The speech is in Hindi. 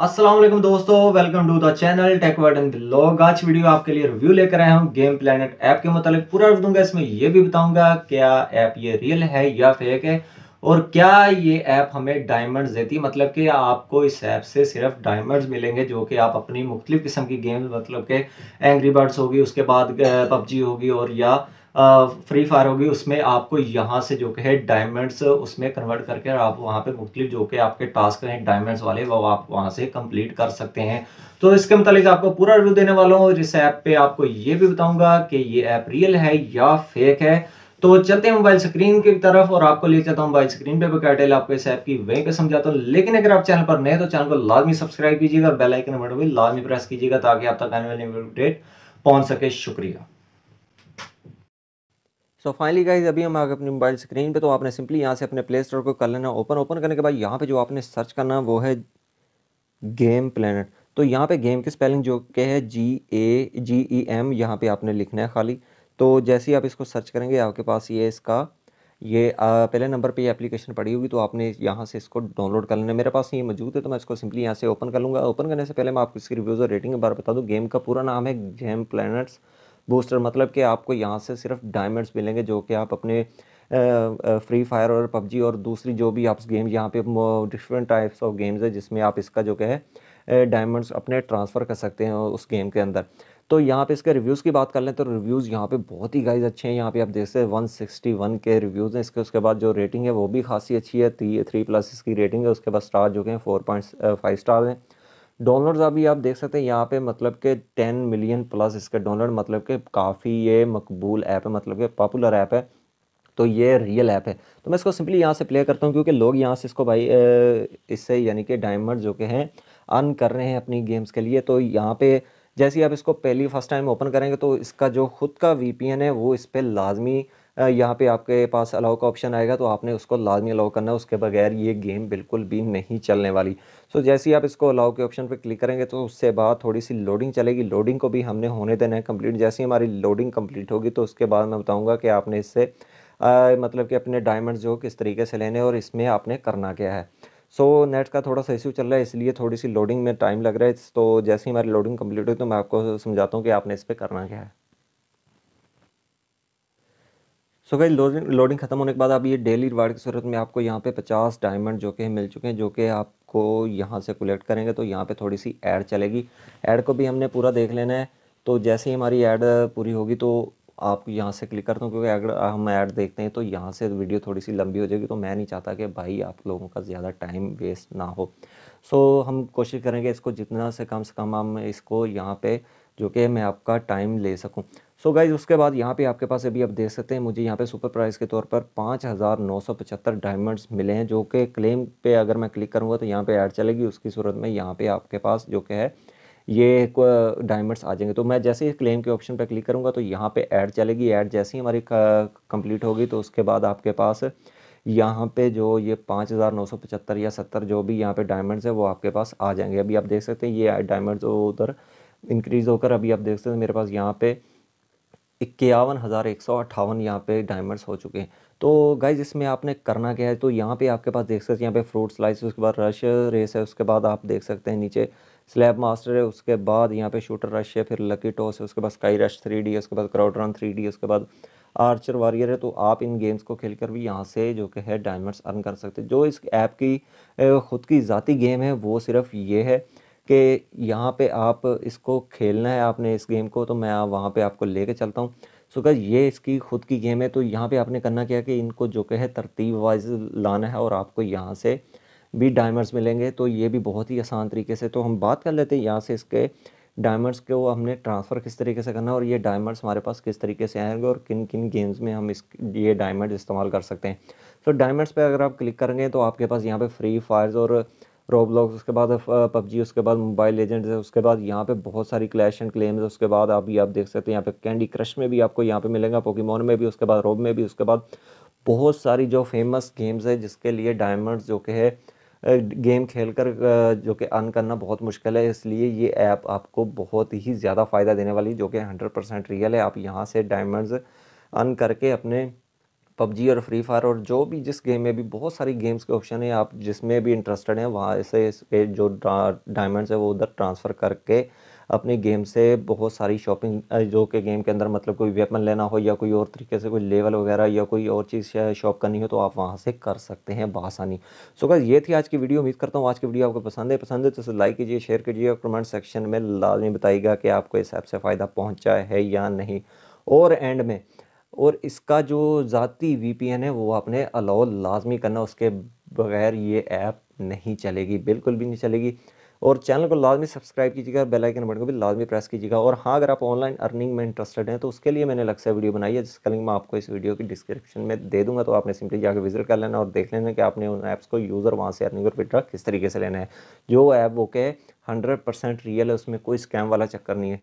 वालेकुम दोस्तों welcome to the channel techword and blog आज वीडियो आपके लिए रिव्यू लेकर आया हूँ गेम प्लानट ऐप के मतलब पूरा रिव्यू दूंगा इसमें यह भी बताऊंगा क्या ऐप ये रियल है या फेक है और क्या ये ऐप हमें डायमंड देती है मतलब कि आपको इस ऐप से सिर्फ डायमंड्स मिलेंगे जो कि आप अपनी मुख्तलिफ किस्म की गेम्स मतलब के एंग्री बर्ड्स होगी उसके बाद पबजी होगी और या फ्री फायर होगी उसमें आपको यहाँ से जो कि है डायमंड्स उसमें कन्वर्ट करके आप वहाँ पे मुख्तलिफ जो कि आपके टास्क हैं डायमंड्स वाले वो आप वहाँ से कंप्लीट कर सकते हैं तो इसके मतलब आपको पूरा रिव्यू देने वाला हूँ जिस ऐप पे आपको ये भी बताऊंगा कि ये ऐप रियल है या फेक है तो चलते हैं मोबाइल स्क्रीन की तरफ और आपको ले जाता हूँ मोबाइल स्क्रीन पे कैटेल आपको इस ऐप की वहीं पे समझाता हूँ लेकिन अगर आप चैनल पर नए तो चैनल को लाजमी सब्सक्राइब कीजिएगा बेलाइकन बटन भी लाजमी प्रेस कीजिएगा ताकि आप तक आने वाले अपडेट पहुंच सके शुक्रिया सो फाइनली गाइज अभी हम आगे अपनी मोबाइल स्क्रीन पे तो आपने सिंपली यहाँ से अपने प्ले स्टोर को कर लेना ओपन ओपन करने के बाद यहाँ पे जो आपने सर्च करना वो है गेम प्लानट तो यहाँ पे गेम की स्पेलिंग जो के है जी ए जी ई एम यहाँ पे आपने लिखना है खाली तो जैसे ही आप इसको सर्च करेंगे आपके पास ये इसका ये आ, पहले नंबर पे ये एप्लीकेशन पड़ी होगी तो आपने यहाँ से इसको डाउनलोड कर लेना मेरे पास ये मौजूद है तो मैं इसको सिंपली यहाँ से ओपन कर लूँगा ओपन करने से पहले मैं आपको इसकी रिव्यूज़ और रेटिंग के बारे में बता दूँ गेम का पूरा नाम है गेम प्लानट्स बूस्टर मतलब कि आपको यहाँ से सिर्फ डायमंड्स मिलेंगे जो कि आप अपने फ्री फायर और पबजी और दूसरी जो भी आप गेम यहाँ पे डिफरेंट टाइप्स ऑफ गेम्स है जिसमें आप इसका जो है डायमंड्स अपने ट्रांसफ़र कर सकते हैं उस गेम के अंदर तो यहाँ पे इसके रिव्यूज़ की बात कर लें तो रिव्यूज़ यहाँ पे बहुत ही गाइज अच्छे हैं यहाँ पे आप देख सकते हैं वन सिक्सटी वन के रिव्यूज़ हैं इसके उसके बाद जो रेटिंग है वो भी खासी अच्छी है थ्री थ्री प्लस इसकी रेटिंग है उसके बाद स्टार जो हैं फोर पॉइंट फाइव स्टार हैं डॉलर्स अभी आप देख सकते हैं यहाँ पे मतलब के टेन मिलियन प्लस इसके डॉलर मतलब के काफ़ी ये मकबूल ऐप है मतलब के पॉपुलर ऐप है तो ये रियल ऐप है तो मैं इसको सिंपली यहाँ से प्ले करता हूँ क्योंकि लोग यहाँ से इसको भाई इससे यानी कि डायमंड जो के हैं अर्न कर रहे हैं अपनी गेम्स के लिए तो यहाँ पे जैसे ही आप इसको पहली फर्स्ट टाइम ओपन करेंगे तो इसका जो खुद का वी है वो इस पर लाजमी यहाँ पे आपके पास अलाउ का ऑप्शन आएगा तो आपने उसको लाजमी अलाउ करना है उसके बगैर ये गेम बिल्कुल भी नहीं चलने वाली सो so, जैसे ही आप इसको अलाउ के ऑप्शन पर क्लिक करेंगे तो उससे बाद थोड़ी सी लोडिंग चलेगी लोडिंग को भी हमने होने देना है कम्प्लीट जैसे ही हमारी लोडिंग कम्प्लीट होगी तो उसके बाद मैं बताऊँगा कि आपने इससे मतलब कि अपने डायमंड जो किस तरीके से लेने और इसमें आपने करना क्या है सो so, नेट का थोड़ा सा इशू चल रहा है इसलिए थोड़ी सी लोडिंग में टाइम लग रहा है तो जैसे ही हमारी लोडिंग कंप्लीट हुई तो मैं आपको समझाता हूँ कि आपने इस पर करना क्या है सो गई लोडिंग लोडिंग ख़त्म होने के बाद आप ये डेली रिवार्ड की सूरत में आपको यहाँ पे 50 डायमंड जो कि मिल चुके हैं जो कि आपको यहाँ से कलेक्ट करेंगे तो यहाँ पे थोड़ी सी ऐड चलेगी ऐड को भी हमने पूरा देख लेना है तो जैसे ही हमारी ऐड पूरी होगी तो आप यहाँ से क्लिक करते हो क्योंकि अगर हम ऐड देखते हैं तो यहाँ से वीडियो थोड़ी सी लंबी हो जाएगी तो मैं नहीं चाहता कि भाई आप लोगों का ज़्यादा टाइम वेस्ट ना हो सो so, हम कोशिश करेंगे इसको जितना से कम से कम हम इसको यहाँ पे जो कि मैं आपका टाइम ले सकूँ सो so गाइज उसके बाद यहाँ पे आपके पास अभी आप देख सकते हैं मुझे यहाँ पे सुपर प्राइस के तौर पर पाँच हज़ार नौ सौ पचहत्तर डायमंड्स मिले हैं जो कि क्लेम पे अगर मैं क्लिक करूँगा तो यहाँ पे ऐड चलेगी उसकी सूरत में यहाँ पे आपके पास जो कि है ये डायमंड्स आ जाएंगे तो मैं जैसे ही क्लेम के ऑप्शन पर क्लिक करूँगा तो यहाँ पर ऐड चलेगी ऐड जैसे ही हमारी कम्प्लीट होगी तो उसके बाद आपके पास यहाँ पे जो ये पाँच हज़ार नौ सौ पचहत्तर या सत्तर जो भी यहाँ पे डायमंड्स है वो आपके पास आ जाएंगे अभी आप देख सकते हैं ये डायमंड्स उधर इंक्रीज़ होकर अभी आप देख सकते हैं मेरे पास यहाँ पे इक्यावन हज़ार एक सौ अट्ठावन यहाँ पे डायमंड्स हो चुके हैं तो गाइज इसमें आपने करना क्या है तो यहाँ पे आपके पास देख सकते हैं यहाँ पे फ्रूट स्लाइस उसके बाद रश रेस है उसके बाद आप देख सकते हैं नीचे स्लैब मास्टर है उसके बाद यहाँ पे शूटर रश है फिर लकी टॉस है उसके बाद स्काई रश थ्री डी उसके बाद क्राउड रन थ्री डी उसके बाद आर्चर वॉरियर है तो आप इन गेम्स को खेलकर भी यहाँ से जो कि है डायमंड्स अर्न कर सकते जो इस ऐप की खुद की ज़ाती गेम है वो सिर्फ ये है कि यहाँ पे आप इसको खेलना है आपने इस गेम को तो मैं वहाँ पे आपको ले कर चलता हूँ सो गैस ये इसकी खुद की गेम है तो यहाँ पे आपने करना क्या कि इनको जो कहे तरतीब वाइज लाना है और आपको यहाँ से भी डायमंड्स मिलेंगे तो ये भी बहुत ही आसान तरीके से तो हम बात कर लेते हैं यहाँ से इसके डायमंड्स को हमने ट्रांसफ़र किस तरीके से करना है और ये डायमंड्स हमारे पास किस तरीके से आएंगे और किन किन गेम्स में हम इस ये डायमंड इस्तेमाल कर सकते हैं तो डायमंड्स पे अगर आप क्लिक करेंगे तो आपके पास यहाँ पे फ्री फायर्स और रोबलॉग उसके बाद पबजी उसके बाद मोबाइल लेजेंड है उसके बाद यहाँ पे बहुत सारी क्लैश एंड क्लेम्स है उसके बाद अभी आप देख सकते हैं यहाँ पे कैंडी क्रश में भी आपको यहाँ पे मिलेगा पोकीमोन में भी उसके बाद रोब में भी उसके बाद बहुत सारी जो फेमस गेम्स है जिसके लिए डायमंड जो कि है गेम कर जो कि अर्न करना बहुत मुश्किल है इसलिए ये ऐप आपको बहुत ही ज़्यादा फ़ायदा देने वाली जो कि हंड्रेड परसेंट रियल है आप यहाँ से डायमंड्स अर्न करके अपने पबजी और फ्री फायर और जो भी जिस गेम में भी बहुत सारी गेम्स के ऑप्शन है आप जिसमें भी इंटरेस्टेड हैं वहाँ से इसके जो डायमंड्स है वो उधर ट्रांसफ़र करके अपने गेम से बहुत सारी शॉपिंग जो कि गेम के अंदर मतलब कोई वेपन लेना हो या कोई और तरीके से कोई लेवल वगैरह या कोई और चीज़ शॉप करनी हो तो आप वहाँ से कर सकते हैं बासानी सो बस ये थी आज की वीडियो उम्मीद करता हूँ आज की वीडियो आपको पसंद है पसंद है तो लाइक कीजिए शेयर कीजिए और कमेंट सेक्शन में लाजमी बताइएगा कि आपको इस ऐप से फ़ायदा पहुँचा है या नहीं और एंड में और इसका जो ज़ाती एन है वो आपने अलाउ लाजमी करना उसके बगैर ये ऐप नहीं चलेगी बिल्कुल भी नहीं चलेगी और चैनल को लाजमी सब्सक्राइब कीजिएगा बेल आइकन बटन को भी लाजमी प्रेस कीजिएगा और हाँ अगर आप ऑनलाइन अर्निंग में इंटरेस्टेड हैं तो उसके लिए मैंने अलग से वीडियो बनाई है जिसका लिंक मैं आपको इस वीडियो की डिस्क्रिप्शन में दे दूंगा तो आपने सिंपली जाकर विजिट कर लेना और देख लेना कि आपने उन ऐप्स को यूज़र वहाँ से अर्निंग और विड्रा किस तरीके से लेना है जो ऐप वो के हंड्रेड रियल है उसमें कोई स्कैम वाला चक्कर नहीं है